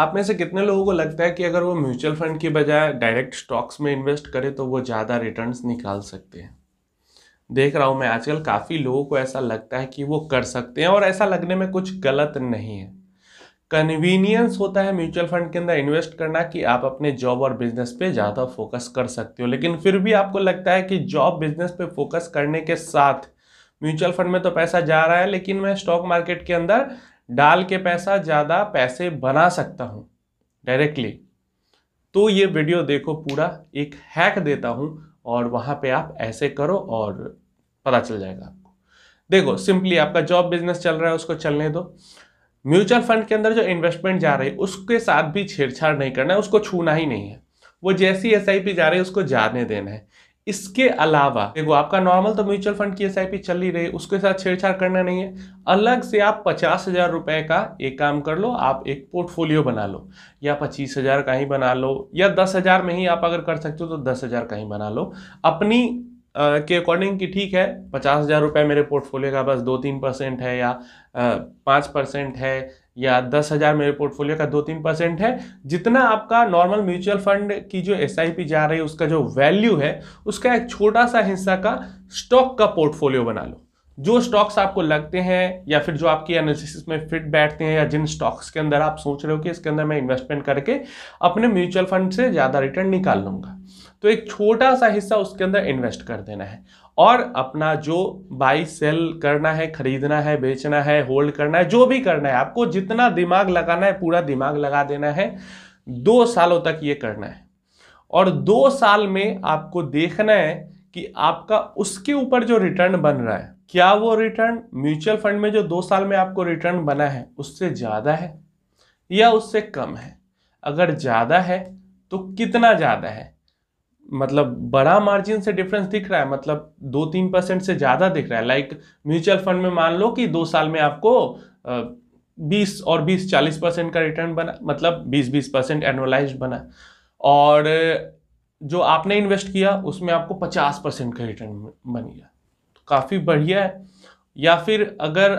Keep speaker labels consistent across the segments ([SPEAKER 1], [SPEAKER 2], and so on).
[SPEAKER 1] आप में से कितने लोगों को लगता है कि अगर वो म्यूचुअल फंड की बजाय डायरेक्ट स्टॉक्स में इन्वेस्ट करें तो वो ज़्यादा रिटर्न निकाल सकते हैं देख रहा हूँ मैं आजकल काफ़ी लोगों को ऐसा लगता है कि वो कर सकते हैं और ऐसा लगने में कुछ गलत नहीं है कन्वीनियंस होता है म्यूचुअल फंड के अंदर इन्वेस्ट करना कि आप अपने जॉब और बिजनेस पे ज़्यादा फोकस कर सकते हो लेकिन फिर भी आपको लगता है कि जॉब बिजनेस पे फोकस करने के साथ म्यूचुअल फंड में तो पैसा जा रहा है लेकिन मैं स्टॉक मार्केट के अंदर डाल के पैसा ज़्यादा पैसे बना सकता हूँ डायरेक्टली तो ये वीडियो देखो पूरा एक हैक देता हूँ और वहाँ पे आप ऐसे करो और पता चल जाएगा आपको देखो सिंपली आपका जॉब बिजनेस चल रहा है उसको चलने दो म्यूचुअल फंड के अंदर जो इन्वेस्टमेंट जा रही है उसके साथ भी छेड़छाड़ नहीं करना है उसको छूना ही नहीं है वो जैसी एस जा रही है उसको जाने देना है इसके अलावा देखो आपका नॉर्मल तो म्यूचुअल फंड की एस चल ही रही उसके साथ छेड़छाड़ करना नहीं है अलग से आप पचास हज़ार रुपये का एक काम कर लो आप एक पोर्टफोलियो बना लो या पच्चीस हज़ार का ही बना लो या दस हज़ार में ही आप अगर कर सकते हो तो दस हज़ार का ही बना लो अपनी आ, के अकॉर्डिंग कि ठीक है पचास हज़ार रुपये मेरे पोर्टफोलियो का बस दो तीन परसेंट है या पाँच परसेंट है या दस हज़ार मेरे पोर्टफोलियो का दो तीन परसेंट है जितना आपका नॉर्मल म्यूचुअल फंड की जो एस जा रही है उसका जो वैल्यू है उसका एक छोटा सा हिस्सा का स्टॉक का पोर्टफोलियो बना लो जो स्टॉक्स आपको लगते हैं या फिर जो आपकी एनालिसिस में फिट बैठते हैं या जिन स्टॉक्स के अंदर आप सोच रहे हो कि इसके अंदर मैं इन्वेस्टमेंट करके अपने म्यूचुअल फंड से ज़्यादा रिटर्न निकाल लूँगा तो एक छोटा सा हिस्सा उसके अंदर इन्वेस्ट कर देना है और अपना जो बाई सेल करना है खरीदना है बेचना है होल्ड करना है जो भी करना है आपको जितना दिमाग लगाना है पूरा दिमाग लगा देना है दो सालों तक ये करना है और दो साल में आपको देखना है कि आपका उसके ऊपर जो रिटर्न बन रहा है क्या वो रिटर्न म्यूचुअल फंड में जो दो साल में आपको रिटर्न बना है उससे ज़्यादा है या उससे कम है अगर ज़्यादा है तो कितना ज़्यादा है मतलब बड़ा मार्जिन से डिफरेंस दिख रहा है मतलब दो तीन परसेंट से ज़्यादा दिख रहा है लाइक म्यूचुअल फंड में मान लो कि दो साल में आपको बीस और बीस चालीस परसेंट का रिटर्न बना मतलब बीस बीस परसेंट एनुअलाइज बना और जो आपने इन्वेस्ट किया उसमें आपको पचास परसेंट का रिटर्न बन गया तो काफ़ी बढ़िया है या फिर अगर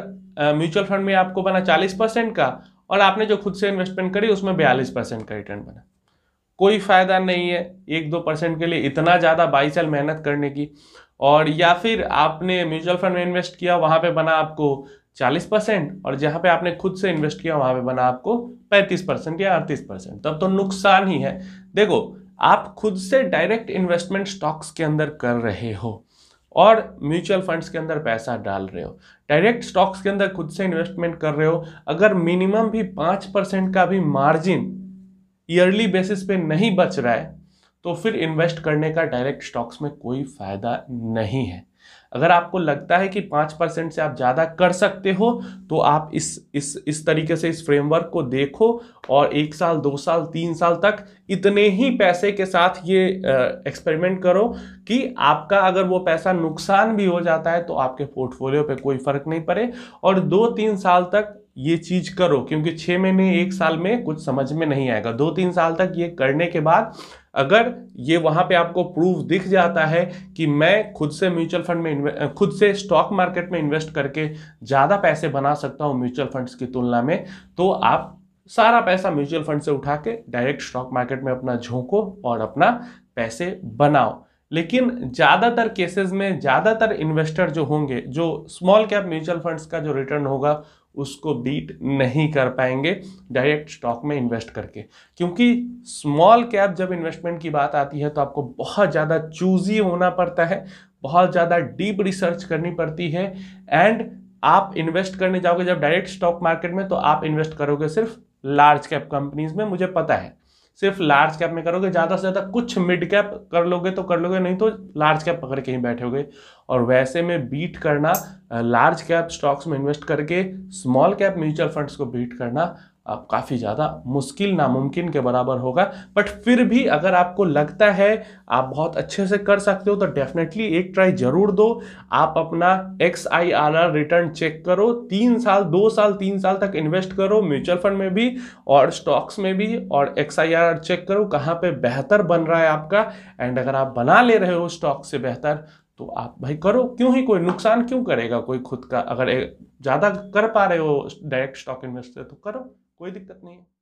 [SPEAKER 1] म्यूचुअल फंड में आपको बना चालीस परसेंट का और आपने जो खुद से इन्वेस्टमेंट करी उसमें बयालीस परसेंट का रिटर्न बना कोई फ़ायदा नहीं है एक दो परसेंट के लिए इतना ज़्यादा बाई साल मेहनत करने की और या फिर आपने म्यूचुअल फंड में इन्वेस्ट किया वहाँ पर बना आपको चालीस परसेंट और जहाँ पे आपने खुद से इन्वेस्ट किया वहाँ पर बना आपको पैंतीस परसेंट या अड़तीस परसेंट तब तो नुकसान ही है देखो आप खुद से डायरेक्ट इन्वेस्टमेंट स्टॉक्स के अंदर कर रहे हो और म्यूचुअल फंड्स के अंदर पैसा डाल रहे हो डायरेक्ट स्टॉक्स के अंदर खुद से इन्वेस्टमेंट कर रहे हो अगर मिनिमम भी पाँच परसेंट का भी मार्जिन ईयरली बेसिस पे नहीं बच रहा है तो फिर इन्वेस्ट करने का डायरेक्ट स्टॉक्स में कोई फ़ायदा नहीं है अगर आपको लगता है कि पाँच परसेंट से आप ज़्यादा कर सकते हो तो आप इस इस इस तरीके से इस फ्रेमवर्क को देखो और एक साल दो साल तीन साल तक इतने ही पैसे के साथ ये एक्सपेरिमेंट करो कि आपका अगर वो पैसा नुकसान भी हो जाता है तो आपके पोर्टफोलियो पे कोई फ़र्क नहीं पड़े और दो तीन साल तक ये चीज़ करो क्योंकि छः महीने एक साल में कुछ समझ में नहीं आएगा दो तीन साल तक ये करने के बाद अगर ये वहाँ पे आपको प्रूफ दिख जाता है कि मैं खुद से म्यूचुअल फंड में खुद से स्टॉक मार्केट में इन्वेस्ट करके ज़्यादा पैसे बना सकता हूँ म्यूचुअल फंड्स की तुलना में तो आप सारा पैसा म्यूचुअल फंड से उठा के डायरेक्ट स्टॉक मार्केट में अपना झोंको और अपना पैसे बनाओ लेकिन ज़्यादातर केसेस में ज़्यादातर इन्वेस्टर जो होंगे जो स्मॉल कैप म्यूचुअल फंड्स का जो रिटर्न होगा उसको बीट नहीं कर पाएंगे डायरेक्ट स्टॉक में इन्वेस्ट करके क्योंकि स्मॉल कैप जब इन्वेस्टमेंट की बात आती है तो आपको बहुत ज़्यादा चूजी होना पड़ता है बहुत ज़्यादा डीप रिसर्च करनी पड़ती है एंड आप इन्वेस्ट करने जाओगे जब डायरेक्ट स्टॉक मार्केट में तो आप इन्वेस्ट करोगे सिर्फ लार्ज कैप कंपनीज में मुझे पता है सिर्फ लार्ज कैप में करोगे ज़्यादा से ज़्यादा कुछ मिड कैप कर लोगे तो कर लोगे नहीं तो लार्ज कैप पकड़ के ही बैठोगे और वैसे में बीट करना लार्ज कैप स्टॉक्स में इन्वेस्ट करके स्मॉल कैप म्यूचुअल फंड्स को बीट करना आप काफ़ी ज़्यादा मुश्किल नामुमकिन के बराबर होगा बट फिर भी अगर आपको लगता है आप बहुत अच्छे से कर सकते हो तो डेफिनेटली एक ट्राई ज़रूर दो आप अपना X I R R return check करो तीन साल दो साल तीन साल तक इन्वेस्ट करो म्यूचुअल फंड में भी और स्टॉक्स में भी और X I R R check करो कहाँ पर बेहतर बन रहा है आपका एंड अगर आप बना ले रहे हो स्टॉक से बेहतर तो आप भाई करो क्यों ही कोई नुकसान क्यों करेगा कोई खुद का अगर ज़्यादा कर पा रहे हो डायरेक्ट स्टॉक इन्वेस्ट तो करो कोई दिक्कत नहीं है